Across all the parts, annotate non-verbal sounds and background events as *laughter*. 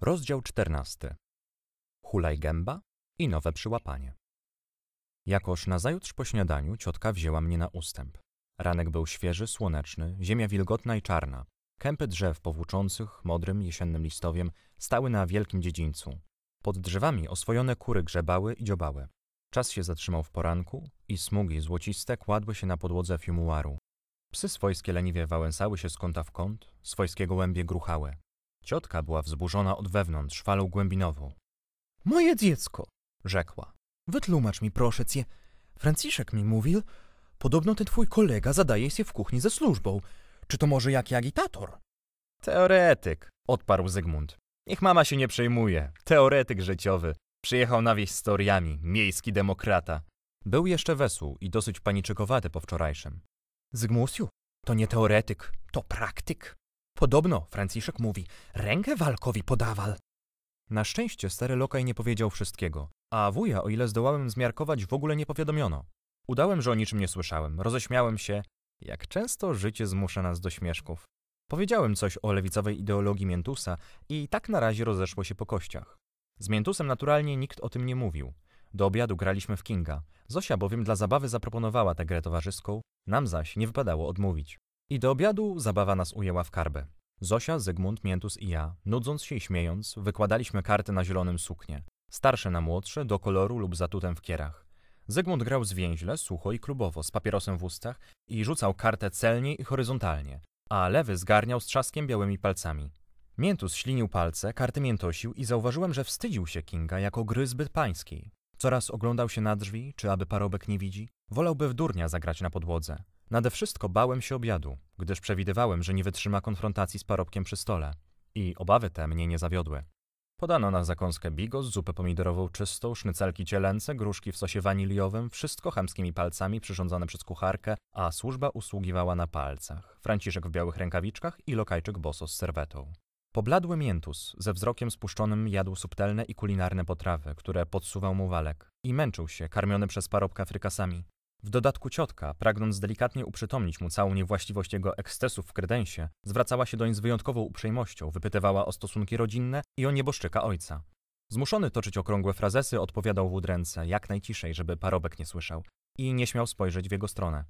Rozdział 14. Hulaj gęba i nowe przyłapanie. Jakoż nazajutrz po śniadaniu ciotka wzięła mnie na ustęp. Ranek był świeży, słoneczny, ziemia wilgotna i czarna. Kępy drzew powłóczących modrym jesiennym listowiem stały na wielkim dziedzińcu. Pod drzewami oswojone kury grzebały i dziobały. Czas się zatrzymał w poranku i smugi złociste kładły się na podłodze fiumuaru. Psy swojskie leniwie wałęsały się z kąta w kąt, swojskie gołębie gruchały. Ciotka była wzburzona od wewnątrz falą głębinową. Moje dziecko, rzekła. Wytłumacz mi proszę cię. Franciszek mi mówił, podobno ten twój kolega zadaje się w kuchni ze służbą. Czy to może jaki agitator? Teoretyk, odparł Zygmunt. Niech mama się nie przejmuje. Teoretyk życiowy. Przyjechał na wieś z historiami. miejski demokrata. Był jeszcze wesół i dosyć paniczykowaty po wczorajszym. Zygmusiu, to nie teoretyk, to praktyk. Podobno, Franciszek mówi, rękę walkowi podawal. Na szczęście stary lokaj nie powiedział wszystkiego, a wuja, o ile zdołałem zmiarkować, w ogóle nie powiadomiono. Udałem, że o niczym nie słyszałem, roześmiałem się. Jak często życie zmusza nas do śmieszków. Powiedziałem coś o lewicowej ideologii Miętusa i tak na razie rozeszło się po kościach. Z Miętusem naturalnie nikt o tym nie mówił. Do obiadu graliśmy w Kinga. Zosia bowiem dla zabawy zaproponowała tę grę towarzyską, nam zaś nie wypadało odmówić. I do obiadu zabawa nas ujęła w karbę. Zosia, Zygmunt, Miętus i ja, nudząc się i śmiejąc, wykładaliśmy karty na zielonym suknie. Starsze na młodsze, do koloru lub zatutem w kierach. Zygmunt grał zwięźle, sucho i klubowo, z papierosem w ustach i rzucał kartę celnie i horyzontalnie, a lewy zgarniał z trzaskiem białymi palcami. Miętus ślinił palce, karty miętosił i zauważyłem, że wstydził się Kinga jako gry zbyt pańskiej. Coraz oglądał się na drzwi, czy aby parobek nie widzi. Wolałby w durnia zagrać na podłodze. Nade wszystko bałem się obiadu, gdyż przewidywałem, że nie wytrzyma konfrontacji z parobkiem przy stole. I obawy te mnie nie zawiodły. Podano na zakąskę bigos, zupę pomidorową czystą, sznycelki cielęce, gruszki w sosie waniliowym, wszystko chamskimi palcami przyrządzone przez kucharkę, a służba usługiwała na palcach. Franciszek w białych rękawiczkach i lokajczyk boso z serwetą. Pobladły miętus, ze wzrokiem spuszczonym jadł subtelne i kulinarne potrawy, które podsuwał mu walek. I męczył się, karmiony przez parobka frykasami. W dodatku ciotka, pragnąc delikatnie uprzytomnić mu całą niewłaściwość jego ekscesów w kredensie, zwracała się doń z wyjątkową uprzejmością, wypytywała o stosunki rodzinne i o nieboszczyka ojca. Zmuszony toczyć okrągłe frazesy, odpowiadał udręce, jak najciszej, żeby parobek nie słyszał, i nie śmiał spojrzeć w jego stronę.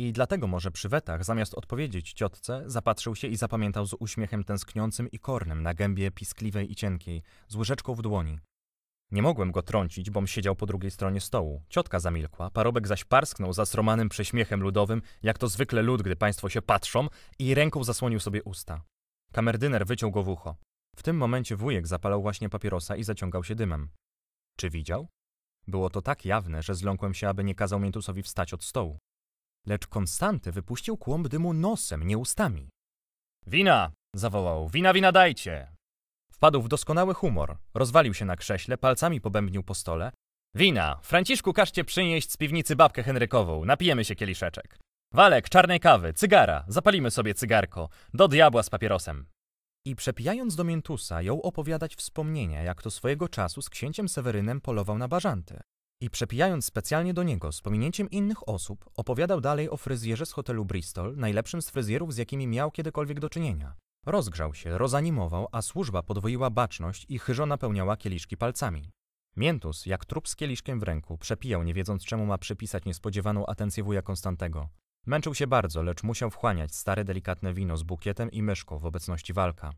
I dlatego może przy wetach, zamiast odpowiedzieć ciotce, zapatrzył się i zapamiętał z uśmiechem tęskniącym i kornym na gębie piskliwej i cienkiej, z łyżeczką w dłoni. Nie mogłem go trącić, bom siedział po drugiej stronie stołu. Ciotka zamilkła, parobek zaś parsknął zasromanym prześmiechem ludowym, jak to zwykle lud, gdy państwo się patrzą, i ręką zasłonił sobie usta. Kamerdyner wyciął go w ucho. W tym momencie wujek zapalał właśnie papierosa i zaciągał się dymem. Czy widział? Było to tak jawne, że zląkłem się, aby nie kazał Miętusowi wstać od stołu. Lecz Konstanty wypuścił kłąb dymu nosem, nie ustami. Wina! zawołał. Wina, wina dajcie! Wpadł w doskonały humor, rozwalił się na krześle, palcami pobębnił po stole. Wina! Franciszku, każcie przynieść z piwnicy babkę Henrykową, napijemy się kieliszeczek. Walek, czarnej kawy, cygara, zapalimy sobie cygarko, do diabła z papierosem. I przepijając do miętusa, jął opowiadać wspomnienia, jak to swojego czasu z księciem Sewerynem polował na bażanty i przepijając specjalnie do niego z pominięciem innych osób, opowiadał dalej o fryzjerze z hotelu Bristol, najlepszym z fryzjerów, z jakimi miał kiedykolwiek do czynienia. Rozgrzał się, rozanimował, a służba podwoiła baczność i chyżo napełniała kieliszki palcami. Miętus, jak trup z kieliszkiem w ręku, przepijał, nie wiedząc czemu ma przypisać niespodziewaną atencję wuja Konstantego. Męczył się bardzo, lecz musiał wchłaniać stare delikatne wino z bukietem i myszką w obecności walka.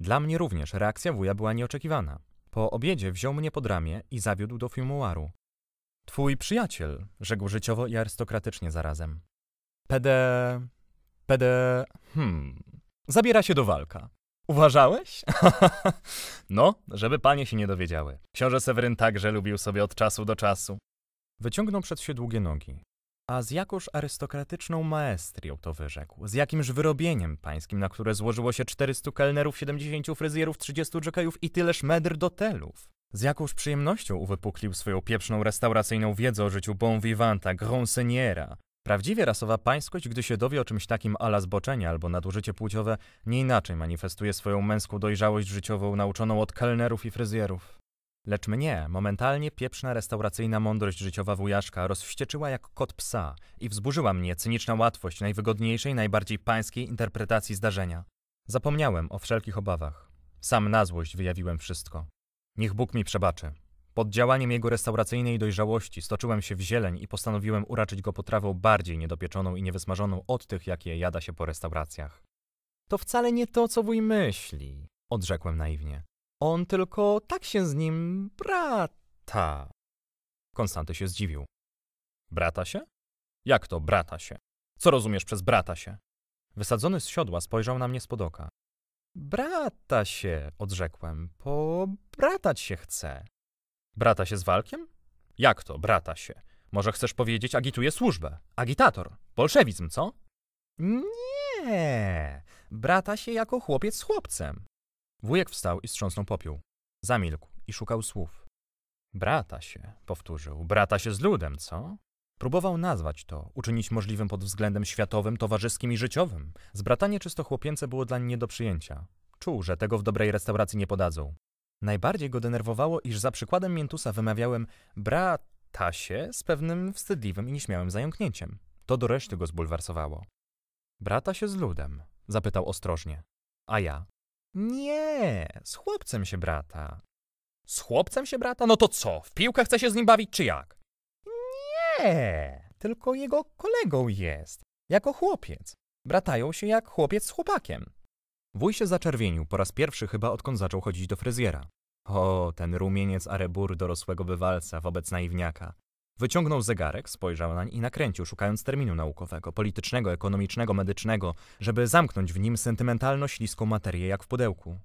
Dla mnie również reakcja wuja była nieoczekiwana. Po obiedzie wziął mnie pod ramię i zawiódł do filmuaru. Twój przyjaciel, rzekł życiowo i arystokratycznie zarazem. Pede... Pede... Hmm... Zabiera się do walka. Uważałeś? *laughs* no, żeby panie się nie dowiedziały. Książę Seweryn także lubił sobie od czasu do czasu. Wyciągnął przed siebie długie nogi. A z jakąż arystokratyczną maestrią to wyrzekł? Z jakimż wyrobieniem pańskim, na które złożyło się 400 kelnerów, 70 fryzjerów, 30 dżekajów i tyleż medr telów. Z jakąż przyjemnością uwypuklił swoją pieprzną restauracyjną wiedzę o życiu bon vivanta, grand seniera. Prawdziwie rasowa pańskość, gdy się dowie o czymś takim ala zboczenia albo nadużycie płciowe, nie inaczej manifestuje swoją męską dojrzałość życiową nauczoną od kelnerów i fryzjerów. Lecz mnie momentalnie pieprzna restauracyjna mądrość życiowa wujaszka rozwścieczyła jak kot psa i wzburzyła mnie cyniczna łatwość najwygodniejszej, najbardziej pańskiej interpretacji zdarzenia. Zapomniałem o wszelkich obawach. Sam na złość wyjawiłem wszystko. Niech Bóg mi przebaczy. Pod działaniem jego restauracyjnej dojrzałości stoczyłem się w zieleń i postanowiłem uraczyć go potrawą bardziej niedopieczoną i niewysmażoną od tych, jakie jada się po restauracjach. To wcale nie to, co wuj myśli, odrzekłem naiwnie. On tylko tak się z nim brata. Konstanty się zdziwił. Brata się? Jak to brata się? Co rozumiesz przez brata się? Wysadzony z siodła spojrzał na mnie spod oka. Brata się, odrzekłem. Pobratać się chce. Brata się z walkiem? Jak to, brata się? Może chcesz powiedzieć, agituje służbę. Agitator. Bolszewizm, co? Nie. Brata się jako chłopiec z chłopcem. Wujek wstał i strząsnął popiół. Zamilkł i szukał słów. Brata się, powtórzył. Brata się z ludem, co? Próbował nazwać to, uczynić możliwym pod względem światowym, towarzyskim i życiowym. Zbratanie czysto chłopięce było dla nie do przyjęcia. Czuł, że tego w dobrej restauracji nie podadzą. Najbardziej go denerwowało, iż za przykładem Miętusa wymawiałem brata się z pewnym wstydliwym i nieśmiałym zająknięciem. To do reszty go zbulwersowało. Brata się z ludem, zapytał ostrożnie. A ja? Nie, z chłopcem się brata. Z chłopcem się brata? No to co, w piłkę chce się z nim bawić czy jak? Nie, tylko jego kolegą jest, jako chłopiec. Bratają się jak chłopiec z chłopakiem. Wuj się zaczerwienił po raz pierwszy chyba odkąd zaczął chodzić do fryzjera. O, ten rumieniec arebur dorosłego bywalca wobec naiwniaka. Wyciągnął zegarek, spojrzał nań i nakręcił, szukając terminu naukowego, politycznego, ekonomicznego, medycznego, żeby zamknąć w nim sentymentalno-śliską materię jak w pudełku.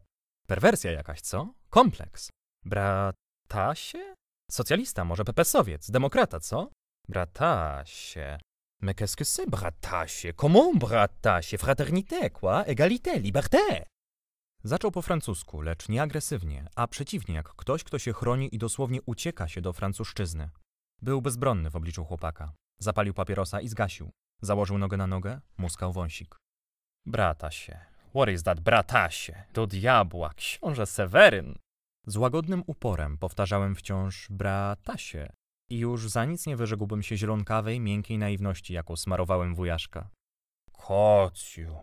Perwersja jakaś, co? Kompleks. Bratasie? Socjalista, może pepesowiec, demokrata, co? Bratasie. Mais qu'est-ce que c'est, bratasie? Comment, bratasie? Fraternité, quoi? Égalité, liberté! Zaczął po francusku, lecz nie agresywnie, a przeciwnie, jak ktoś, kto się chroni i dosłownie ucieka się do francuszczyzny. Był bezbronny w obliczu chłopaka. Zapalił papierosa i zgasił. Założył nogę na nogę, muskał wąsik. Bratasie. What is that, bratasie? Do diabła, książę Seweryn! Z łagodnym uporem powtarzałem wciąż bratasie i już za nic nie wyrzekłbym się zielonkawej, miękkiej naiwności, jaką smarowałem wujaszka. Kociu!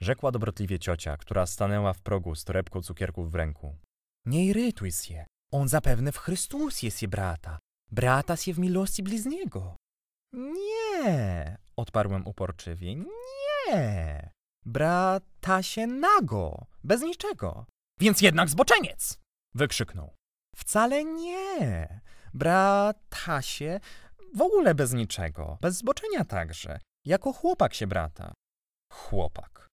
Rzekła dobrotliwie ciocia, która stanęła w progu z torebką cukierków w ręku. Nie irytuj się. On zapewne w Chrystusie jest brata. Brata się w miłości bliźniego. Nie, odparłem uporczywie. Nie. Brata się nago, bez niczego. Więc jednak zboczeniec! wykrzyknął. Wcale nie. Brata się w ogóle bez niczego, bez zboczenia także. Jako chłopak się brata. Chłopak.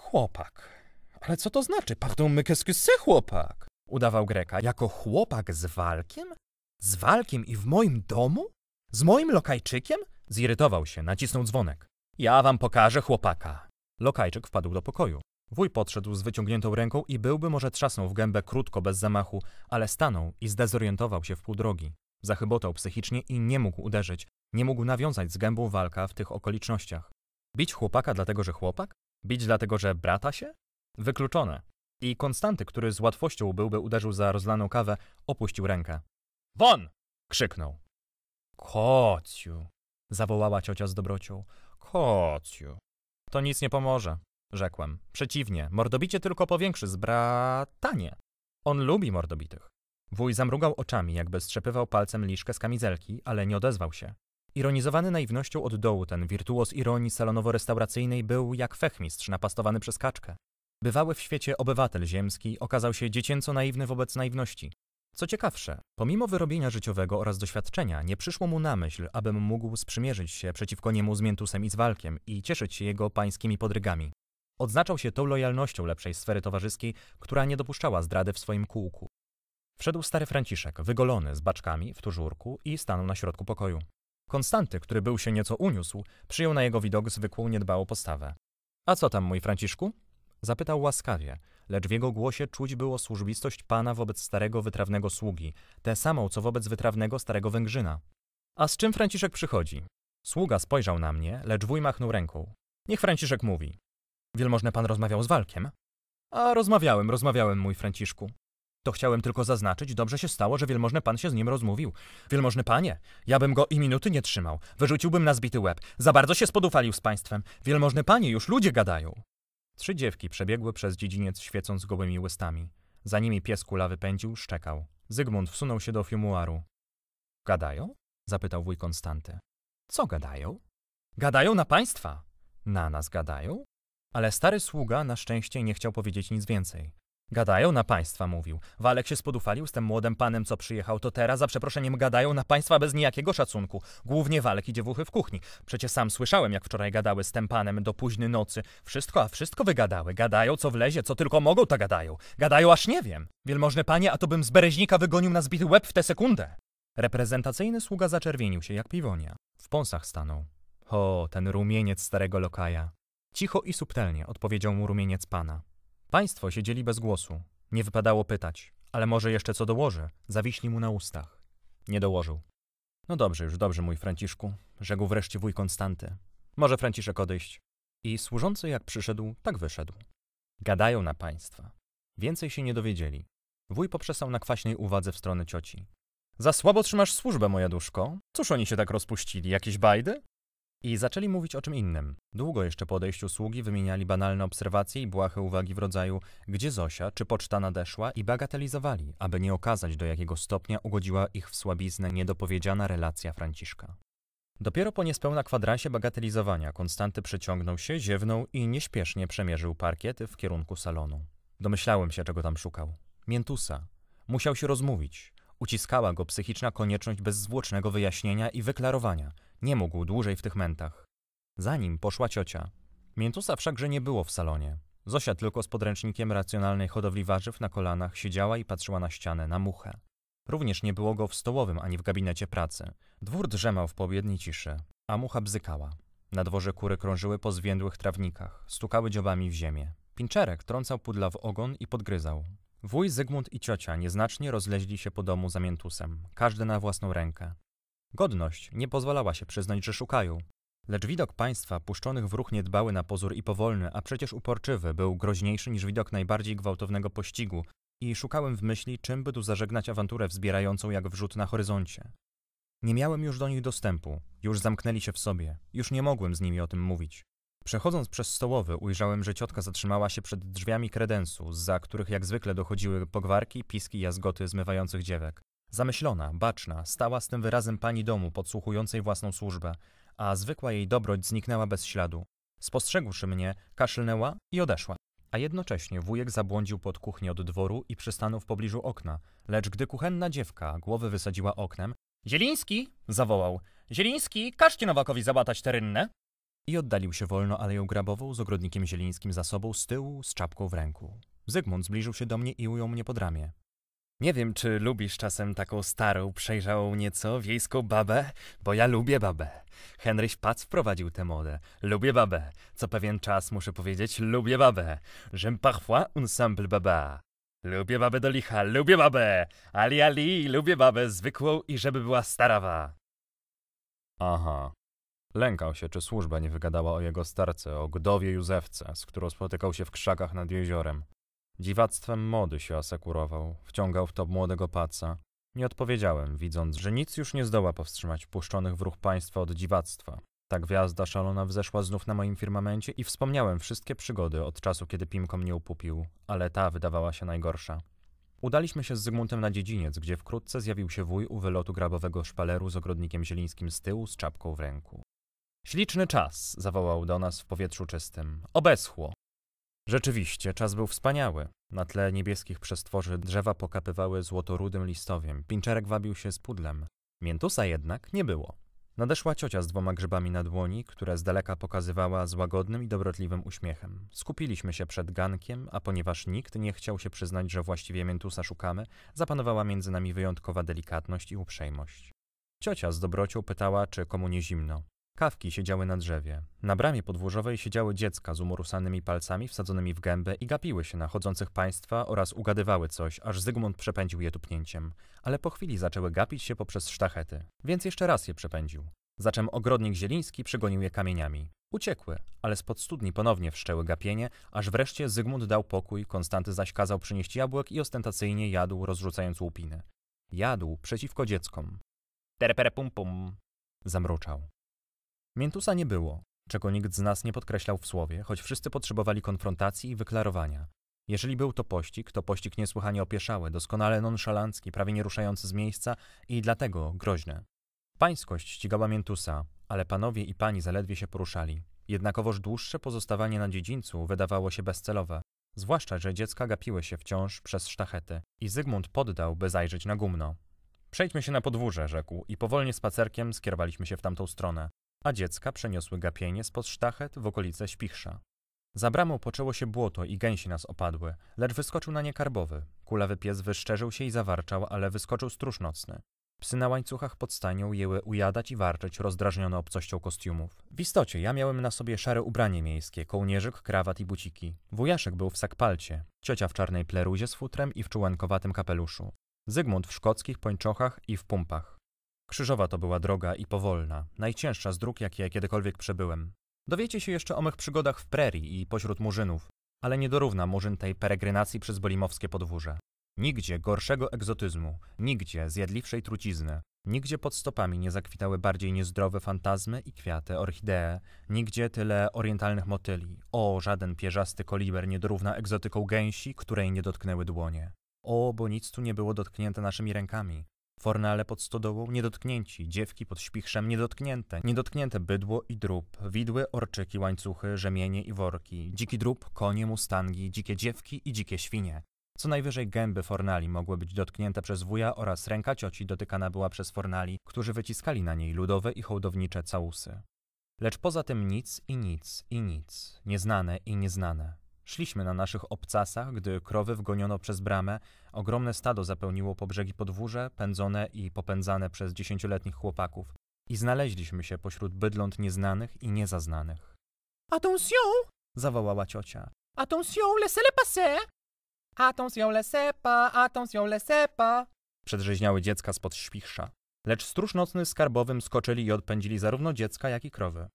Chłopak. Ale co to znaczy? Pardon, mykeskysy chłopak! Udawał Greka. Jako chłopak z walkiem? Z Walkiem i w moim domu? Z moim lokajczykiem? Zirytował się, nacisnął dzwonek. Ja wam pokażę chłopaka. Lokajczyk wpadł do pokoju. Wuj podszedł z wyciągniętą ręką i byłby może trzasnął w gębę krótko, bez zamachu, ale stanął i zdezorientował się w pół drogi. Zachybotał psychicznie i nie mógł uderzyć, nie mógł nawiązać z gębą walka w tych okolicznościach. Bić chłopaka dlatego, że chłopak? Bić dlatego, że brata się? Wykluczone. I Konstanty, który z łatwością byłby uderzył za rozlaną kawę, opuścił rękę. Won! krzyknął. Kociu! zawołała ciocia z dobrocią. Kociu! To nic nie pomoże, rzekłem. Przeciwnie, mordobicie tylko powiększy zbratanie. On lubi mordobitych. Wuj zamrugał oczami, jakby strzepywał palcem liszkę z kamizelki, ale nie odezwał się. Ironizowany naiwnością od dołu, ten wirtuos ironii salonowo-restauracyjnej był jak fechmistrz napastowany przez kaczkę. Bywały w świecie obywatel ziemski okazał się dziecięco naiwny wobec naiwności. Co ciekawsze, pomimo wyrobienia życiowego oraz doświadczenia, nie przyszło mu na myśl, abym mógł sprzymierzyć się przeciwko niemu z Miętusem i z Walkiem i cieszyć się jego pańskimi podrygami. Odznaczał się tą lojalnością lepszej sfery towarzyskiej, która nie dopuszczała zdrady w swoim kółku. Wszedł stary Franciszek, wygolony, z baczkami, w tużurku i stanął na środku pokoju. Konstanty, który był się nieco uniósł, przyjął na jego widok zwykłą niedbałą postawę. A co tam, mój Franciszku? Zapytał łaskawie, lecz w jego głosie czuć było służbistość pana wobec starego wytrawnego sługi, tę samą co wobec wytrawnego starego Węgrzyna. A z czym Franciszek przychodzi? Sługa spojrzał na mnie, lecz wuj machnął ręką. Niech Franciszek mówi. Wielmożny pan rozmawiał z Walkiem? A rozmawiałem, rozmawiałem, mój Franciszku. To chciałem tylko zaznaczyć, dobrze się stało, że wielmożny pan się z nim rozmówił. Wielmożny panie, ja bym go i minuty nie trzymał. Wyrzuciłbym na zbity łeb. Za bardzo się spodufalił z państwem. Wielmożny panie, już ludzie gadają. Trzy dziewki przebiegły przez dziedziniec świecąc gołymi łystami. Za nimi pies kula wypędził, szczekał. Zygmunt wsunął się do fiumuaru. Gadają? zapytał wuj Konstanty. Co gadają? Gadają na państwa! Na nas gadają? Ale stary sługa na szczęście nie chciał powiedzieć nic więcej. Gadają na państwa, mówił. Walek się spodufalił z tym młodym panem, co przyjechał, to teraz za przeproszeniem gadają na państwa bez nijakiego szacunku. Głównie Walek i dziewuchy w kuchni. Przecie sam słyszałem, jak wczoraj gadały z tym panem do późny nocy. Wszystko, a wszystko wygadały. Gadają, co wlezie, co tylko mogą, to tak gadają. Gadają, aż nie wiem. Wielmożny panie, a to bym z Bereźnika wygonił na zbity łeb w tę sekundę. Reprezentacyjny sługa zaczerwienił się jak piwonia. W pąsach stanął. O, ten rumieniec starego lokaja. Cicho i subtelnie odpowiedział mu rumieniec pana. Państwo siedzieli bez głosu. Nie wypadało pytać. Ale może jeszcze co dołożę? Zawiśli mu na ustach. Nie dołożył. No dobrze, już dobrze, mój Franciszku, rzekł wreszcie wuj Konstanty. Może Franciszek odejść. I służący jak przyszedł, tak wyszedł. Gadają na państwa. Więcej się nie dowiedzieli. Wuj poprzesał na kwaśnej uwadze w stronę cioci. Za słabo trzymasz służbę, moja duszko. Cóż oni się tak rozpuścili? Jakieś bajdy? I zaczęli mówić o czym innym. Długo jeszcze po odejściu sługi wymieniali banalne obserwacje i błahe uwagi w rodzaju gdzie Zosia, czy poczta nadeszła i bagatelizowali, aby nie okazać do jakiego stopnia ugodziła ich w słabiznę niedopowiedziana relacja Franciszka. Dopiero po niespełna kwadransie bagatelizowania Konstanty przeciągnął się, ziewnął i nieśpiesznie przemierzył parkiet w kierunku salonu. Domyślałem się, czego tam szukał. Miętusa. Musiał się rozmówić. Uciskała go psychiczna konieczność bezzwłocznego wyjaśnienia i wyklarowania – nie mógł dłużej w tych mętach. Za nim poszła ciocia. Miętusa wszakże nie było w salonie. Zosia tylko z podręcznikiem racjonalnej hodowli warzyw na kolanach siedziała i patrzyła na ścianę, na muchę. Również nie było go w stołowym ani w gabinecie pracy. Dwór drzemał w pobiedniej ciszy, a mucha bzykała. Na dworze kury krążyły po zwiędłych trawnikach, stukały dziobami w ziemię. Pinczerek trącał pudla w ogon i podgryzał. Wuj Zygmunt i ciocia nieznacznie rozleźli się po domu za miętusem, każdy na własną rękę. Godność nie pozwalała się przyznać, że szukają. Lecz widok państwa puszczonych w ruch niedbały na pozór i powolny, a przecież uporczywy, był groźniejszy niż widok najbardziej gwałtownego pościgu i szukałem w myśli, czym by tu zażegnać awanturę wzbierającą jak wrzut na horyzoncie. Nie miałem już do nich dostępu, już zamknęli się w sobie, już nie mogłem z nimi o tym mówić. Przechodząc przez stołowy, ujrzałem, że ciotka zatrzymała się przed drzwiami kredensu, za których jak zwykle dochodziły pogwarki, piski i jazgoty zmywających dziewek. Zamyślona, baczna, stała z tym wyrazem pani domu podsłuchującej własną służbę, a zwykła jej dobroć zniknęła bez śladu. Spostrzegłszy mnie, kaszlnęła i odeszła. A jednocześnie wujek zabłądził pod kuchnię od dworu i przystanął w pobliżu okna, lecz gdy kuchenna dziewka głowy wysadziła oknem, Zieliński! zawołał. Zieliński, każcie Nowakowi załatać te rynne! I oddalił się wolno aleją grabową z ogrodnikiem zielińskim za sobą z tyłu, z czapką w ręku. Zygmunt zbliżył się do mnie i ujął mnie pod ramię. Nie wiem, czy lubisz czasem taką starą, przejrzałą nieco wiejską babę, bo ja lubię babę. Henryś Pac wprowadził tę modę. Lubię babę. Co pewien czas muszę powiedzieć, lubię babę. J'aime parfois un simple baba. Lubię babę do licha, lubię babę. Ali, ali, lubię babę zwykłą i żeby była starawa. Aha. Lękał się, czy służba nie wygadała o jego starce, o Gdowie Józefce, z którą spotykał się w krzakach nad jeziorem. Dziwactwem mody się asekurował, wciągał w to młodego paca. Nie odpowiedziałem, widząc, że nic już nie zdoła powstrzymać puszczonych w ruch państwa od dziwactwa. Ta gwiazda szalona wzeszła znów na moim firmamencie i wspomniałem wszystkie przygody od czasu, kiedy Pimko mnie upupił, ale ta wydawała się najgorsza. Udaliśmy się z Zygmuntem na dziedziniec, gdzie wkrótce zjawił się wuj u wylotu grabowego szpaleru z ogrodnikiem zielińskim z tyłu z czapką w ręku. Śliczny czas, zawołał do nas w powietrzu czystym. Obeschło. Rzeczywiście, czas był wspaniały. Na tle niebieskich przestworzy drzewa pokapywały złotorudym listowiem. Pinczerek wabił się z pudlem. Miętusa jednak nie było. Nadeszła ciocia z dwoma grzybami na dłoni, które z daleka pokazywała z łagodnym i dobrotliwym uśmiechem. Skupiliśmy się przed gankiem, a ponieważ nikt nie chciał się przyznać, że właściwie miętusa szukamy, zapanowała między nami wyjątkowa delikatność i uprzejmość. Ciocia z dobrocią pytała, czy komu nie zimno. Kawki siedziały na drzewie. Na bramie podwórzowej siedziały dziecka z umorusanymi palcami wsadzonymi w gębę i gapiły się na chodzących państwa oraz ugadywały coś, aż Zygmunt przepędził je tupnięciem. Ale po chwili zaczęły gapić się poprzez sztachety, więc jeszcze raz je przepędził. Zaczem ogrodnik Zieliński przegonił je kamieniami. Uciekły, ale spod studni ponownie wszczęły gapienie, aż wreszcie Zygmunt dał pokój, Konstanty zaś kazał przynieść jabłek i ostentacyjnie jadł, rozrzucając łupiny. Jadł przeciwko dzieckom. Terpere pum pum. Zamruczał. Miętusa nie było, czego nikt z nas nie podkreślał w słowie, choć wszyscy potrzebowali konfrontacji i wyklarowania. Jeżeli był to pościg, to pościg niesłychanie opieszały, doskonale nonszalancki, prawie nie ruszający z miejsca i dlatego groźny. Pańskość ścigała Miętusa, ale panowie i pani zaledwie się poruszali. Jednakowoż dłuższe pozostawanie na dziedzińcu wydawało się bezcelowe, zwłaszcza, że dziecka gapiły się wciąż przez sztachety i Zygmunt poddał, by zajrzeć na gumno. Przejdźmy się na podwórze, rzekł i powolnie spacerkiem skierowaliśmy się w tamtą stronę a dziecka przeniosły gapienie spod sztachet w okolice Śpichrza. Za bramą poczęło się błoto i gęsi nas opadły, lecz wyskoczył na nie karbowy. Kulawy pies wyszczerzył się i zawarczał, ale wyskoczył stróż nocny. Psy na łańcuchach pod stanią jęły ujadać i warczeć rozdrażnione obcością kostiumów. W istocie ja miałem na sobie szare ubranie miejskie, kołnierzyk, krawat i buciki. Wujaszek był w sakpalcie, ciocia w czarnej pleruzie z futrem i w czułankowatym kapeluszu. Zygmunt w szkockich pończochach i w pumpach. Krzyżowa to była droga i powolna, najcięższa z dróg, jakie kiedykolwiek przebyłem. Dowiecie się jeszcze o mych przygodach w prerii i pośród murzynów, ale nie dorówna murzyn tej peregrinacji przez bolimowskie podwórze. Nigdzie gorszego egzotyzmu, nigdzie zjadliwszej trucizny, nigdzie pod stopami nie zakwitały bardziej niezdrowe fantazmy i kwiaty, orchidee, nigdzie tyle orientalnych motyli. O, żaden pierzasty koliber nie dorówna egzotyką gęsi, której nie dotknęły dłonie. O, bo nic tu nie było dotknięte naszymi rękami. Fornale pod stodołą niedotknięci, dziewki pod śpichrzem niedotknięte, niedotknięte bydło i drób, widły, orczyki, łańcuchy, rzemienie i worki, dziki drób, konie, mustangi, dzikie dziewki i dzikie świnie. Co najwyżej gęby fornali mogły być dotknięte przez wuja oraz ręka cioci dotykana była przez fornali, którzy wyciskali na niej ludowe i hołdownicze całusy. Lecz poza tym nic i nic i nic, nieznane i nieznane. Szliśmy na naszych obcasach, gdy krowy wgoniono przez bramę, ogromne stado zapełniło po brzegi podwórze, pędzone i popędzane przez dziesięcioletnich chłopaków. I znaleźliśmy się pośród bydląt nieznanych i niezaznanych. Attention! zawołała ciocia. Attention, laissez le passer! Attention, laissez pas! Attention, laissez pas! Przedrzeźniały dziecka spod śpichrza. Lecz stróż nocny skarbowym skoczyli i odpędzili zarówno dziecka, jak i krowy.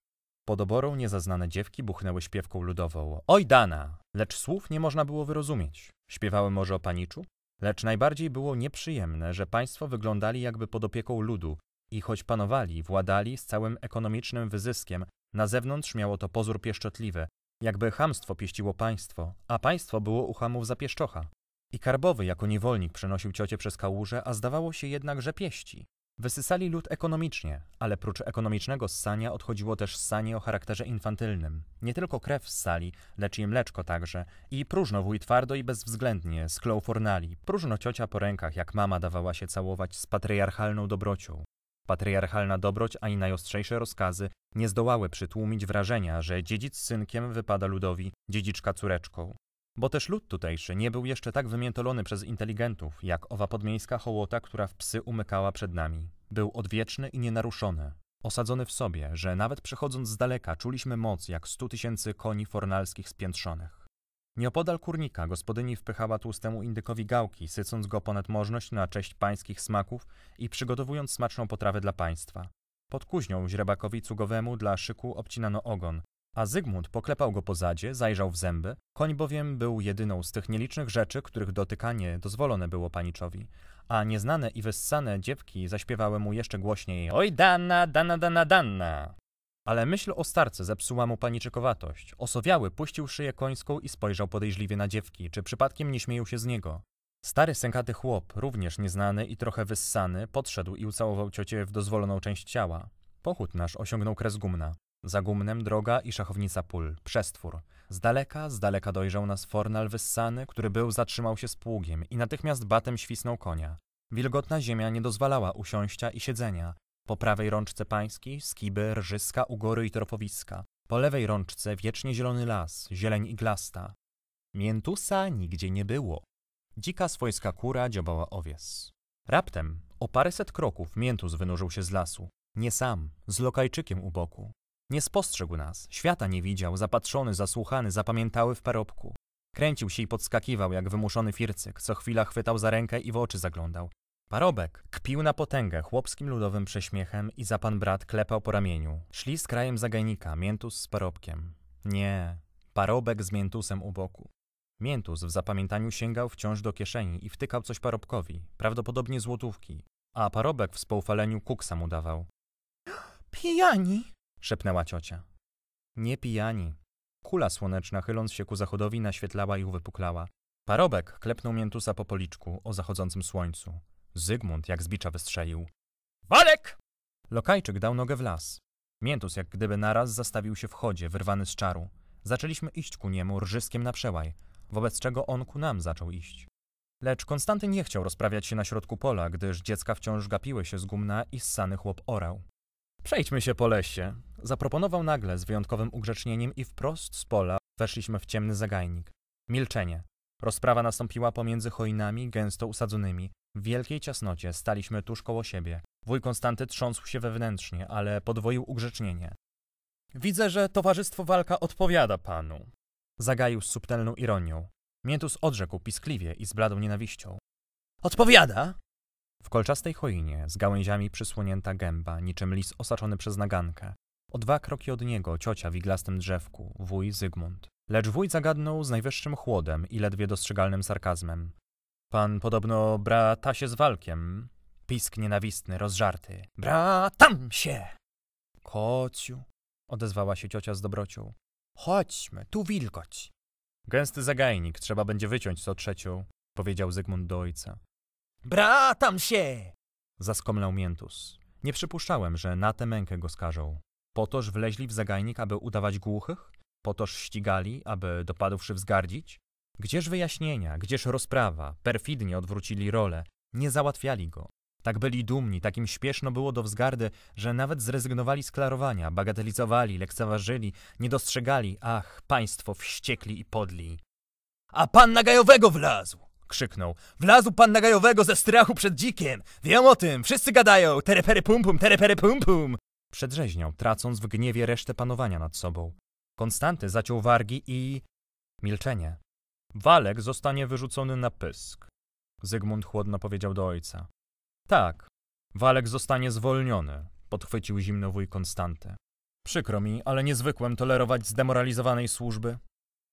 Po doborą niezaznane dziewki buchnęły śpiewką ludową. Oj, Dana! lecz słów nie można było wyrozumieć. Śpiewały może o paniczu, lecz najbardziej było nieprzyjemne, że państwo wyglądali jakby pod opieką ludu i choć panowali, władali z całym ekonomicznym wyzyskiem, na zewnątrz miało to pozór pieszczotliwy, jakby chamstwo pieściło państwo, a państwo było u chamów za pieszczocha. I Karbowy jako niewolnik przenosił ciocie przez kałuże, a zdawało się jednak, że pieści. Wysysali lud ekonomicznie, ale prócz ekonomicznego ssania odchodziło też ssanie o charakterze infantylnym. Nie tylko krew ssali, lecz i mleczko także. I próżno wuj twardo i bezwzględnie, z fornali. Próżno ciocia po rękach, jak mama dawała się całować z patriarchalną dobrocią. Patriarchalna dobroć ani najostrzejsze rozkazy nie zdołały przytłumić wrażenia, że dziedzic synkiem wypada ludowi dziedziczka córeczką. Bo też lud tutejszy nie był jeszcze tak wymiętolony przez inteligentów, jak owa podmiejska hołota, która w psy umykała przed nami. Był odwieczny i nienaruszony, osadzony w sobie, że nawet przechodząc z daleka czuliśmy moc jak stu tysięcy koni fornalskich spiętrzonych. Nieopodal kurnika gospodyni wpychała tłustemu indykowi gałki, sycąc go ponad możność na cześć pańskich smaków i przygotowując smaczną potrawę dla państwa. Pod kuźnią źrebakowi cugowemu dla szyku obcinano ogon, a Zygmunt poklepał go po zadzie, zajrzał w zęby. Koń bowiem był jedyną z tych nielicznych rzeczy, których dotykanie dozwolone było paniczowi. A nieznane i wyssane dziewki zaśpiewały mu jeszcze głośniej Oj dana, dana, dana, dana! Ale myśl o starce zepsuła mu paniczykowatość. Osowiały puścił szyję końską i spojrzał podejrzliwie na dziewki, czy przypadkiem nie śmieją się z niego. Stary sękaty chłop, również nieznany i trochę wyssany, podszedł i ucałował ciocię w dozwoloną część ciała. Pochód nasz osiągnął kres gumna. Za gumnem droga i szachownica pól, przestwór. Z daleka, z daleka dojrzał nas fornal wyssany, który był zatrzymał się z pługiem i natychmiast batem świsnął konia. Wilgotna ziemia nie dozwalała usiąścia i siedzenia. Po prawej rączce pańskiej skiby, rżyska, ugory i tropowiska. Po lewej rączce wiecznie zielony las, zieleń iglasta. Miętusa nigdzie nie było. Dzika swojska kura dziobała owies. Raptem, o paręset kroków, miętus wynurzył się z lasu. Nie sam, z lokajczykiem u boku. Nie spostrzegł nas, świata nie widział, zapatrzony, zasłuchany, zapamiętały w parobku. Kręcił się i podskakiwał, jak wymuszony fircyk, co chwila chwytał za rękę i w oczy zaglądał. Parobek kpił na potęgę chłopskim ludowym prześmiechem i za pan brat klepał po ramieniu. Szli z krajem zagajnika, miętus z parobkiem. Nie, parobek z miętusem u boku. Miętus w zapamiętaniu sięgał wciąż do kieszeni i wtykał coś parobkowi, prawdopodobnie złotówki, a parobek w spoufaleniu kuksa mu dawał. Pijani! szepnęła ciocia. Nie pijani. Kula słoneczna, chyląc się ku zachodowi, naświetlała i uwypuklała. Parobek klepnął miętusa po policzku o zachodzącym słońcu. Zygmunt jak zbicza, wystrzelił. Walek! Lokajczyk dał nogę w las. Miętus jak gdyby naraz zastawił się w chodzie, wyrwany z czaru. Zaczęliśmy iść ku niemu rżyskiem na przełaj, wobec czego on ku nam zaczął iść. Lecz Konstanty nie chciał rozprawiać się na środku pola, gdyż dziecka wciąż gapiły się z gumna i ssany chłop orał. Przejdźmy się po lesie, Zaproponował nagle z wyjątkowym ugrzecznieniem i wprost z pola weszliśmy w ciemny zagajnik. Milczenie. Rozprawa nastąpiła pomiędzy choinami gęsto usadzonymi. W wielkiej ciasnocie staliśmy tuż koło siebie. Wuj Konstanty trząsł się wewnętrznie, ale podwoił ugrzecznienie. Widzę, że towarzystwo walka odpowiada panu. Zagaił z subtelną ironią. Miętus odrzekł piskliwie i z bladą nienawiścią. Odpowiada! W kolczastej choinie, z gałęziami przysłonięta gęba, niczym lis osaczony przez nagankę, o dwa kroki od niego ciocia w iglastym drzewku, wuj Zygmunt. Lecz wuj zagadnął z najwyższym chłodem i ledwie dostrzegalnym sarkazmem. Pan podobno brata się z walkiem. Pisk nienawistny, rozżarty. Bratam się! Kociu, odezwała się ciocia z dobrocią. Chodźmy, tu wilgoć. Gęsty zagajnik, trzeba będzie wyciąć co trzecią, powiedział Zygmunt do ojca. Bratam się! Zaskomlał Miętus. Nie przypuszczałem, że na tę mękę go skażą. Po toż wleźli w zagajnik, aby udawać głuchych? Po toż ścigali, aby dopadłszy wzgardzić? Gdzież wyjaśnienia, gdzież rozprawa? Perfidnie odwrócili rolę, nie załatwiali go. Tak byli dumni, takim śpieszno było do wzgardy, że nawet zrezygnowali z klarowania, bagatelizowali, lekceważyli, nie dostrzegali, ach, państwo wściekli i podli. A pan Nagajowego wlazł! krzyknął. Wlazł pan Nagajowego ze strachu przed dzikiem! Wiem o tym, wszyscy gadają, terepery pum pum, terepery pum pum! Przedrzeźniał, tracąc w gniewie resztę panowania nad sobą. Konstanty zaciął wargi i... Milczenie. Walek zostanie wyrzucony na pysk. Zygmunt chłodno powiedział do ojca. Tak, Walek zostanie zwolniony, podchwycił zimno wuj Konstanty. Przykro mi, ale nie zwykłem tolerować zdemoralizowanej służby.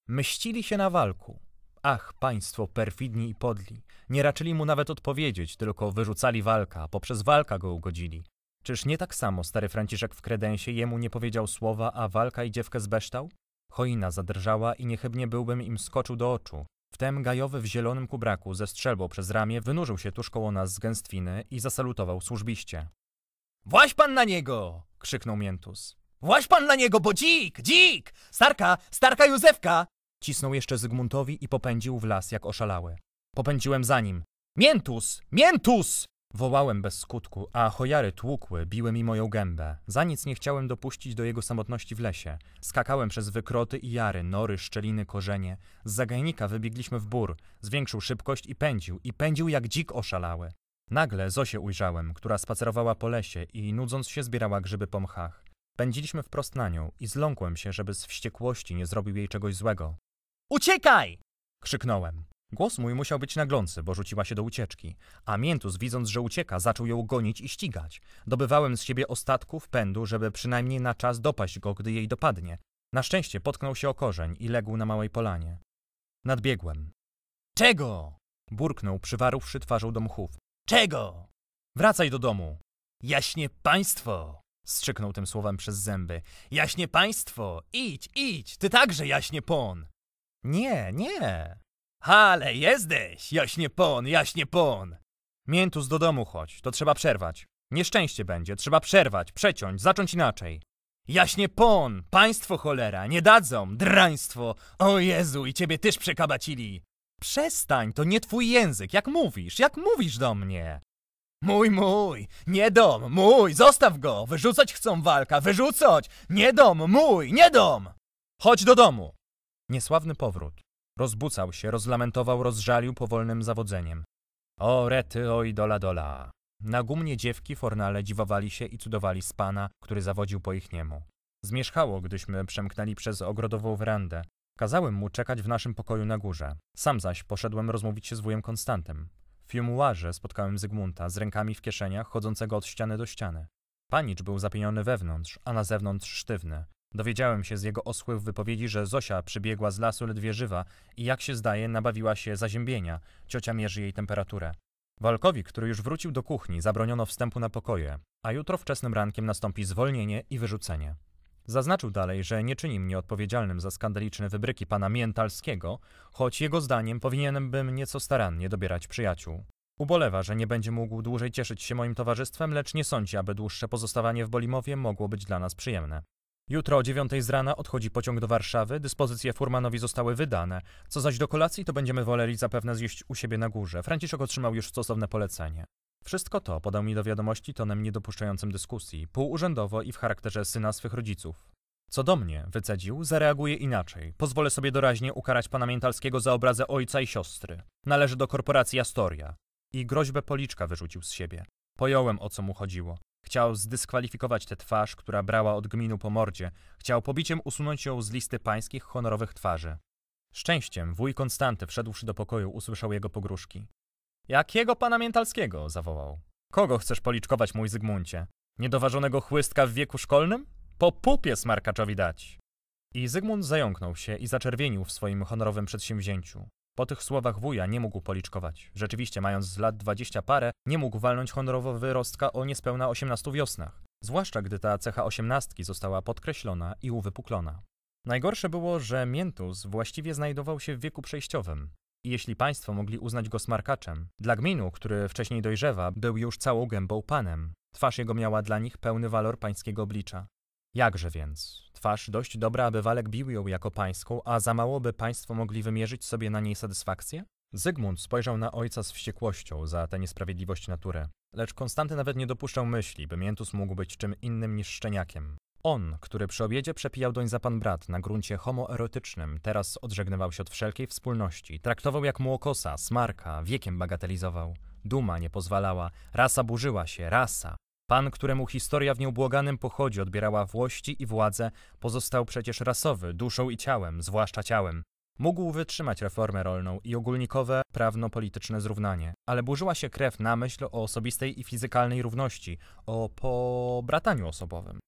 Myścili się na walku. Ach, państwo perfidni i podli. Nie raczyli mu nawet odpowiedzieć, tylko wyrzucali walka, poprzez walka go ugodzili. Czyż nie tak samo stary Franciszek w kredensie jemu nie powiedział słowa, a walka i dziewkę zbeształ? Choina zadrżała i niechybnie byłbym im skoczył do oczu. Wtem Gajowy w zielonym kubraku ze strzelbą przez ramię wynurzył się tuż koło nas z gęstwiny i zasalutował służbiście. Właś pan na niego! krzyknął Miętus. Właś pan na niego, bo dzik, dzik! Starka, starka Józefka! Cisnął jeszcze Zygmuntowi i popędził w las jak oszalały. Popędziłem za nim. Miętus! Miętus! Wołałem bez skutku, a chojary tłukły, biły mi moją gębę. Za nic nie chciałem dopuścić do jego samotności w lesie. Skakałem przez wykroty i jary, nory, szczeliny, korzenie. Z zagajnika wybiegliśmy w bór. Zwiększył szybkość i pędził, i pędził jak dzik oszalały. Nagle Zosię ujrzałem, która spacerowała po lesie i nudząc się zbierała grzyby po mchach. Pędziliśmy wprost na nią i zląkłem się, żeby z wściekłości nie zrobił jej czegoś złego. Uciekaj! krzyknąłem. Głos mój musiał być naglący, bo rzuciła się do ucieczki, a Miętus, widząc, że ucieka, zaczął ją gonić i ścigać. Dobywałem z siebie ostatków pędu, żeby przynajmniej na czas dopaść go, gdy jej dopadnie. Na szczęście potknął się o korzeń i legł na małej polanie. Nadbiegłem. Czego? Burknął, przywarłszy twarzą do mchów. Czego? Wracaj do domu. Jaśnie państwo! Strzyknął tym słowem przez zęby. Jaśnie państwo! Idź, idź! Ty także, jaśnie pon! Nie, nie! Ale jesteś, jaśnie pon, jaśnie pon. Miętus do domu chodź, to trzeba przerwać. Nieszczęście będzie, trzeba przerwać, przeciąć, zacząć inaczej. Jaśnie pon, państwo cholera, nie dadzą, draństwo. O Jezu, i ciebie też przekabacili. Przestań, to nie twój język, jak mówisz, jak mówisz do mnie. Mój, mój, nie dom, mój, zostaw go, wyrzucać chcą walka, wyrzucać, nie dom, mój, nie dom. Chodź do domu. Niesławny powrót. Rozbucał się, rozlamentował, rozżalił powolnym zawodzeniem. O rety, oj dola dola. Na gumnie dziewki fornale dziwowali się i cudowali z pana, który zawodził po ich niemu. Zmierzchało, gdyśmy przemknęli przez ogrodową werandę. Kazałem mu czekać w naszym pokoju na górze. Sam zaś poszedłem rozmówić się z wujem Konstantem. W fiumuarze spotkałem Zygmunta z rękami w kieszeniach, chodzącego od ściany do ściany. Panicz był zapieniony wewnątrz, a na zewnątrz sztywny. Dowiedziałem się z jego osłych wypowiedzi, że Zosia przybiegła z lasu ledwie żywa i jak się zdaje nabawiła się zaziębienia. Ciocia mierzy jej temperaturę. Walkowi, który już wrócił do kuchni, zabroniono wstępu na pokoje, a jutro wczesnym rankiem nastąpi zwolnienie i wyrzucenie. Zaznaczył dalej, że nie czyni mnie odpowiedzialnym za skandaliczne wybryki pana Mientalskiego, choć jego zdaniem powinienem bym nieco starannie dobierać przyjaciół. Ubolewa, że nie będzie mógł dłużej cieszyć się moim towarzystwem, lecz nie sądzi, aby dłuższe pozostawanie w Bolimowie mogło być dla nas przyjemne. Jutro o dziewiątej z rana odchodzi pociąg do Warszawy, dyspozycje Furmanowi zostały wydane. Co zaś do kolacji, to będziemy woleli zapewne zjeść u siebie na górze. Franciszek otrzymał już stosowne polecenie. Wszystko to podał mi do wiadomości tonem niedopuszczającym dyskusji, półurzędowo i w charakterze syna swych rodziców. Co do mnie, wycedził, zareaguje inaczej. Pozwolę sobie doraźnie ukarać pana Miętalskiego za obrazę ojca i siostry. Należy do korporacji Astoria. I groźbę policzka wyrzucił z siebie. Pojąłem, o co mu chodziło. Chciał zdyskwalifikować tę twarz, która brała od gminu po mordzie. Chciał pobiciem usunąć ją z listy pańskich honorowych twarzy. Szczęściem wuj Konstanty, wszedłszy do pokoju, usłyszał jego pogróżki. Jakiego pana Miętalskiego? zawołał. Kogo chcesz policzkować, mój Zygmuncie? Niedoważonego chłystka w wieku szkolnym? Po pupie smarkaczowi dać! I Zygmunt zająknął się i zaczerwienił w swoim honorowym przedsięwzięciu. Po tych słowach wuja nie mógł policzkować. Rzeczywiście, mając z lat dwadzieścia parę, nie mógł walnąć honorowo wyrostka o niespełna osiemnastu wiosnach. Zwłaszcza gdy ta cecha osiemnastki została podkreślona i uwypuklona. Najgorsze było, że Miętus właściwie znajdował się w wieku przejściowym. I jeśli państwo mogli uznać go smarkaczem, dla gminu, który wcześniej dojrzewa, był już całą gębą panem. Twarz jego miała dla nich pełny walor pańskiego oblicza. Jakże więc? Twarz dość dobra, aby Walek bił ją jako pańską, a za mało by państwo mogli wymierzyć sobie na niej satysfakcję? Zygmunt spojrzał na ojca z wściekłością za tę niesprawiedliwość natury, lecz Konstanty nawet nie dopuszczał myśli, by Miętus mógł być czym innym niż szczeniakiem. On, który przy obiedzie przepijał doń za pan brat na gruncie homoerotycznym, teraz odżegnywał się od wszelkiej wspólności, traktował jak młokosa, smarka, wiekiem bagatelizował. Duma nie pozwalała, rasa burzyła się, rasa. Pan, któremu historia w nieubłaganym pochodzie odbierała włości i władzę, pozostał przecież rasowy, duszą i ciałem, zwłaszcza ciałem. Mógł wytrzymać reformę rolną i ogólnikowe prawno-polityczne zrównanie, ale burzyła się krew na myśl o osobistej i fizykalnej równości, o pobrataniu osobowym.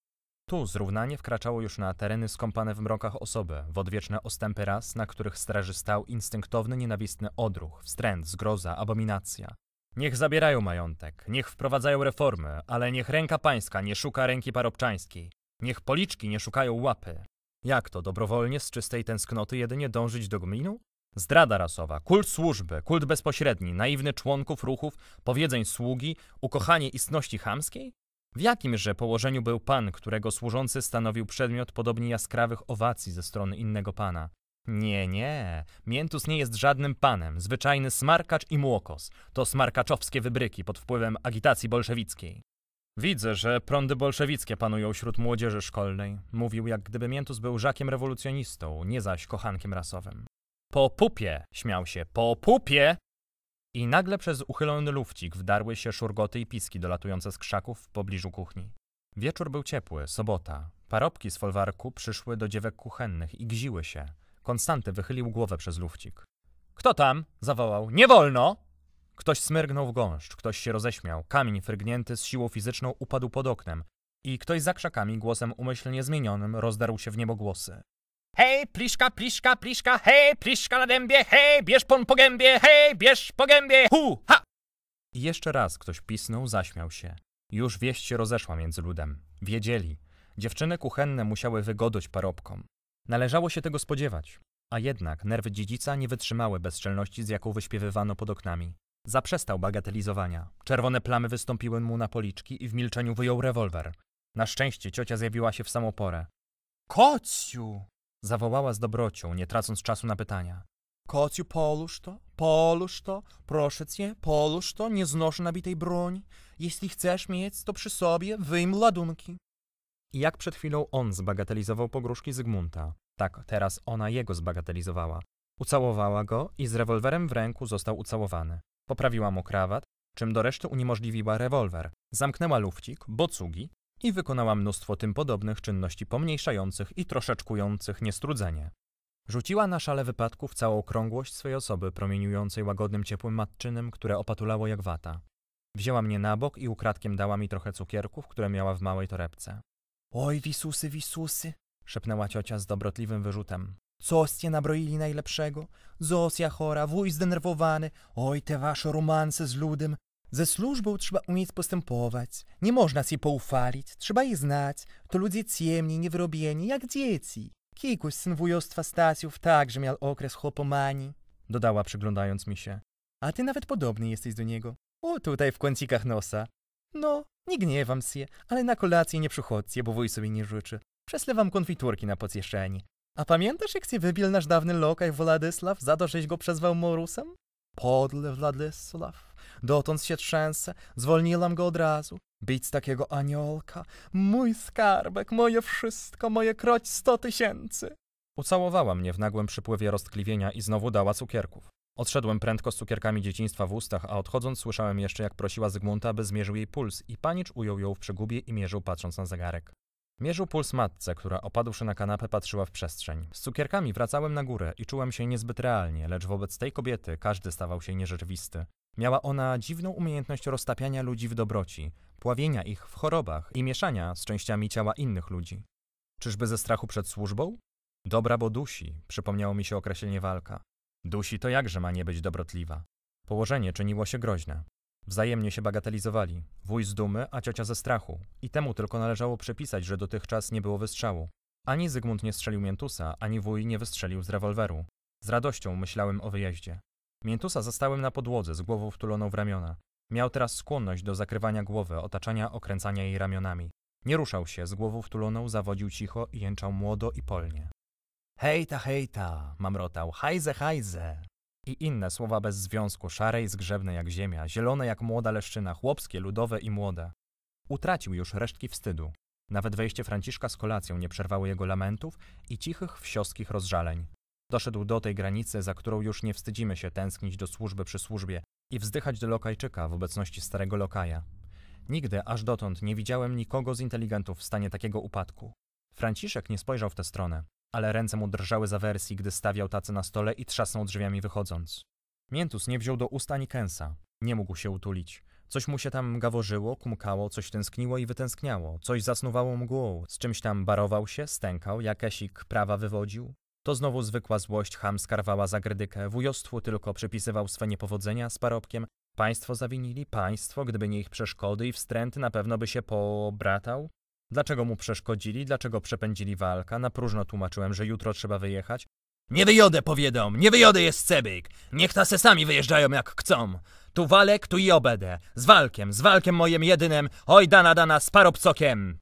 Tu zrównanie wkraczało już na tereny skąpane w mrokach osoby, w odwieczne ostępy ras, na których straży stał instynktowny, nienawistny odruch, wstręt, zgroza, abominacja. Niech zabierają majątek, niech wprowadzają reformy, ale niech ręka pańska nie szuka ręki parobczańskiej, niech policzki nie szukają łapy. Jak to, dobrowolnie z czystej tęsknoty jedynie dążyć do gminu? Zdrada rasowa, kult służby, kult bezpośredni, naiwny członków ruchów, powiedzeń sługi, ukochanie istności chamskiej? W jakimże położeniu był pan, którego służący stanowił przedmiot podobnie jaskrawych owacji ze strony innego pana? Nie, nie. Miętus nie jest żadnym panem, zwyczajny smarkacz i młokos. To smarkaczowskie wybryki pod wpływem agitacji bolszewickiej. Widzę, że prądy bolszewickie panują wśród młodzieży szkolnej. Mówił, jak gdyby Miętus był żakiem rewolucjonistą, nie zaś kochankiem rasowym. Po pupie! Śmiał się. Po pupie! I nagle przez uchylony lufcik wdarły się szurgoty i piski dolatujące z krzaków w pobliżu kuchni. Wieczór był ciepły, sobota. Parobki z folwarku przyszły do dziewek kuchennych i gziły się. Konstanty wychylił głowę przez lufcik. Kto tam? zawołał. Nie wolno! Ktoś smyrgnął w gąszcz, ktoś się roześmiał. Kamień frygnięty z siłą fizyczną upadł pod oknem i ktoś za krzakami głosem umyślnie zmienionym rozdarł się w niebogłosy. Hej, pliszka, pliszka, pliszka, hej, pliszka na dębie, hej, bierz pon po gębie, hej, bierz po gębie, hu, ha! I jeszcze raz ktoś pisnął, zaśmiał się. Już wieść się rozeszła między ludem. Wiedzieli. Dziewczyny kuchenne musiały wygodoć parobkom. Należało się tego spodziewać. A jednak nerwy dziedzica nie wytrzymały bezczelności, z jaką wyśpiewywano pod oknami. Zaprzestał bagatelizowania. Czerwone plamy wystąpiły mu na policzki i w milczeniu wyjął rewolwer. Na szczęście ciocia zjawiła się w samoporę. Kociu! Zawołała z dobrocią, nie tracąc czasu na pytania. Kociu, polusz to, polusz to, proszę cię, polusz to, nie znoszę nabitej broni. Jeśli chcesz mieć to przy sobie, wyjm ładunki. I jak przed chwilą on zbagatelizował pogróżki Zygmunta, tak teraz ona jego zbagatelizowała. Ucałowała go i z rewolwerem w ręku został ucałowany. Poprawiła mu krawat, czym do reszty uniemożliwiła rewolwer, zamknęła lufcik, bocugi i wykonała mnóstwo tym podobnych czynności pomniejszających i troszeczkujących niestrudzenie. Rzuciła na szale wypadków całą krągłość swej osoby promieniującej łagodnym ciepłym matczynem, które opatulało jak wata. Wzięła mnie na bok i ukradkiem dała mi trochę cukierków, które miała w małej torebce. Oj, wisusy, wisusy, szepnęła ciocia z dobrotliwym wyrzutem. Coście nabroili najlepszego? Zosia chora, wuj zdenerwowany. Oj, te wasze romanse z ludem. Ze służbą trzeba umieć postępować. Nie można ci poufalić, trzeba je znać. To ludzie ciemni, niewyrobieni, jak dzieci. Kikuś, syn wujostwa Stasiów, także miał okres chłopomanii. Dodała, przyglądając mi się. A ty nawet podobny jesteś do niego. O, tutaj w kącikach nosa. No, nie gniewam się, ale na kolację nie przychodzę, bo wuj sobie nie życzy. Prześlę konfiturki na pocieszenie. A pamiętasz, jak cię wybił nasz dawny lokaj Władysław za to, żeś go przezwał Morusem? Podle Władysław, dotąd się trzęsę, zwolniłam go od razu. Bić takiego aniolka, mój skarbek, moje wszystko, moje kroć sto tysięcy. Ucałowała mnie w nagłym przypływie roztkliwienia i znowu dała cukierków. Odszedłem prędko z cukierkami dzieciństwa w ustach, a odchodząc słyszałem jeszcze, jak prosiła Zygmunta, by zmierzył jej puls i panicz ujął ją w przegubie i mierzył patrząc na zegarek. Mierzył puls matce, która opadłszy na kanapę patrzyła w przestrzeń. Z cukierkami wracałem na górę i czułem się niezbyt realnie, lecz wobec tej kobiety każdy stawał się nierzeczywisty. Miała ona dziwną umiejętność roztapiania ludzi w dobroci, pławienia ich w chorobach i mieszania z częściami ciała innych ludzi. Czyżby ze strachu przed służbą? Dobra, bo dusi, przypomniało mi się określenie walka. Dusi to jakże ma nie być dobrotliwa. Położenie czyniło się groźne. Wzajemnie się bagatelizowali. Wuj z dumy, a ciocia ze strachu. I temu tylko należało przypisać, że dotychczas nie było wystrzału. Ani Zygmunt nie strzelił Miętusa, ani wuj nie wystrzelił z rewolweru. Z radością myślałem o wyjeździe. Miętusa zastałem na podłodze, z głową wtuloną w ramiona. Miał teraz skłonność do zakrywania głowy, otaczania, okręcania jej ramionami. Nie ruszał się, z głową wtuloną zawodził cicho i jęczał młodo i polnie. Hejta, hejta, mamrotał, hajze, hajze. I inne słowa bez związku, szare i zgrzebne jak ziemia, zielone jak młoda leszczyna, chłopskie, ludowe i młode. Utracił już resztki wstydu. Nawet wejście Franciszka z kolacją nie przerwało jego lamentów i cichych, wsioskich rozżaleń. Doszedł do tej granicy, za którą już nie wstydzimy się tęsknić do służby przy służbie i wzdychać do lokajczyka w obecności starego lokaja. Nigdy aż dotąd nie widziałem nikogo z inteligentów w stanie takiego upadku. Franciszek nie spojrzał w tę stronę ale ręce mu drżały za wersji, gdy stawiał tacę na stole i trzasnął drzwiami wychodząc. Miętus nie wziął do ust ani kęsa. Nie mógł się utulić. Coś mu się tam gaworzyło, kumkało, coś tęskniło i wytęskniało, coś zasnuwało mgłą, z czymś tam barował się, stękał, jakesik prawa wywodził. To znowu zwykła złość ham skarwała za grydykę, wujostwu tylko przypisywał swe niepowodzenia z parobkiem. Państwo zawinili, państwo, gdyby nie ich przeszkody i wstręty, na pewno by się pobratał. Dlaczego mu przeszkodzili, dlaczego przepędzili walka, na próżno tłumaczyłem, że jutro trzeba wyjechać. Nie wyjodę, powiedzą, nie wyjodę jest cebyk. Niech ta se sami wyjeżdżają jak chcą. Tu walek, tu i obedę. Z walkiem, z walkiem moim jedynym. Oj, dana, dana, z parobcokiem.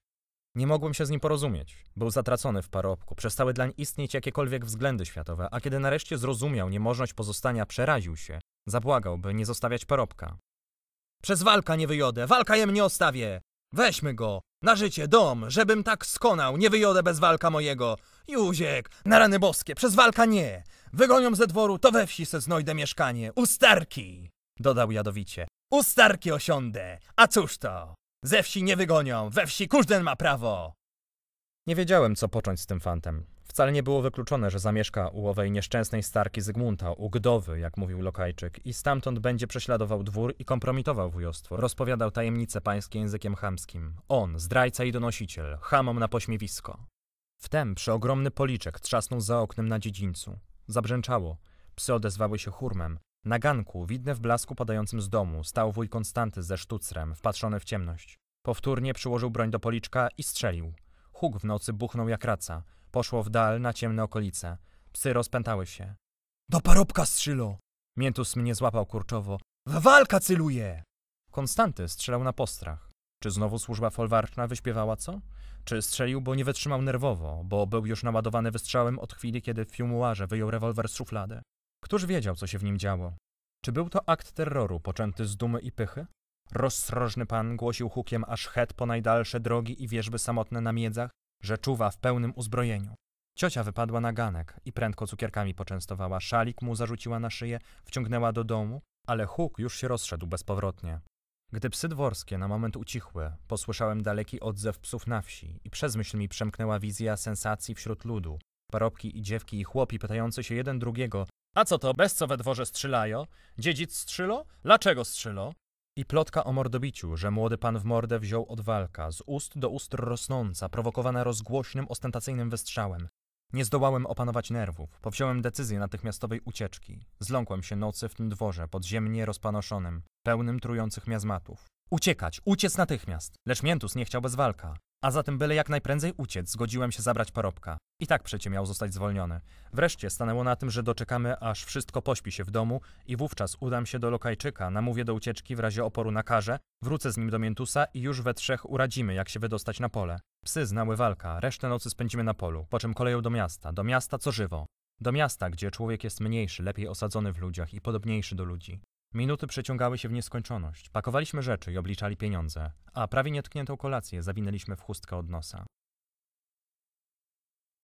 Nie mogłem się z nim porozumieć. Był zatracony w parobku. Przestały dlań istnieć jakiekolwiek względy światowe, a kiedy nareszcie zrozumiał niemożność pozostania, przeraził się. Zabłagał, by nie zostawiać parobka. Przez walka nie wyjodę, walka jem nie ostawię. Weźmy go! Na życie, dom, żebym tak skonał, nie wyjodę bez walka mojego! Józiek, na rany boskie, przez walka nie! Wygonią ze dworu, to we wsi se znojdę mieszkanie! Ustarki! Dodał jadowicie. Ustarki osiądę! A cóż to? Ze wsi nie wygonią, we wsi każden ma prawo! Nie wiedziałem, co począć z tym fantem. Wcale nie było wykluczone, że zamieszka u owej nieszczęsnej starki Zygmunta, u Gdowy, jak mówił Lokajczyk, i stamtąd będzie prześladował dwór i kompromitował wujostwo. Rozpowiadał tajemnice pańskie językiem chamskim. On, zdrajca i donosiciel, hamom na pośmiewisko. Wtem przeogromny policzek trzasnął za oknem na dziedzińcu. Zabrzęczało. Psy odezwały się hurmem. Na ganku, widne w blasku padającym z domu, stał wuj Konstanty ze sztucrem, wpatrzony w ciemność. Powtórnie przyłożył broń do policzka i strzelił. Huk w nocy buchnął jak raca. Poszło w dal na ciemne okolice. Psy rozpętały się. Do parobka strzylo! Miętus mnie złapał kurczowo. W walka cyluje! Konstanty strzelał na postrach. Czy znowu służba folwarczna wyśpiewała co? Czy strzelił, bo nie wytrzymał nerwowo, bo był już naładowany wystrzałem od chwili, kiedy w fiumuarze wyjął rewolwer z szuflady? Któż wiedział, co się w nim działo? Czy był to akt terroru poczęty z dumy i pychy? Rozsrożny pan głosił hukiem aż het po najdalsze drogi i wieżby samotne na miedzach, że czuwa w pełnym uzbrojeniu. Ciocia wypadła na ganek i prędko cukierkami poczęstowała. Szalik mu zarzuciła na szyję, wciągnęła do domu, ale huk już się rozszedł bezpowrotnie. Gdy psy dworskie na moment ucichły, posłyszałem daleki odzew psów na wsi i przez myśl mi przemknęła wizja sensacji wśród ludu. Parobki i dziewki i chłopi pytający się jeden drugiego A co to, bez co we dworze strzelają? Dziedzic strzylo? Dlaczego strzylo? I plotka o mordobiciu, że młody pan w mordę wziął od walka, z ust do ust rosnąca, prowokowana rozgłośnym, ostentacyjnym wystrzałem. Nie zdołałem opanować nerwów, powziąłem decyzję natychmiastowej ucieczki. Zląkłem się nocy w tym dworze, podziemnie rozpanoszonym, pełnym trujących miazmatów. Uciekać, uciec natychmiast. Lecz Miętus nie chciał bez walka. A zatem byle jak najprędzej uciec, zgodziłem się zabrać parobka. I tak przecie miał zostać zwolniony. Wreszcie stanęło na tym, że doczekamy, aż wszystko pośpi się w domu i wówczas udam się do Lokajczyka, namówię do ucieczki w razie oporu na karze, wrócę z nim do Miętusa i już we trzech uradzimy, jak się wydostać na pole. Psy znały walka, resztę nocy spędzimy na polu, po czym koleją do miasta, do miasta co żywo. Do miasta, gdzie człowiek jest mniejszy, lepiej osadzony w ludziach i podobniejszy do ludzi. Minuty przeciągały się w nieskończoność. Pakowaliśmy rzeczy i obliczali pieniądze, a prawie nietkniętą kolację zawinęliśmy w chustkę od nosa.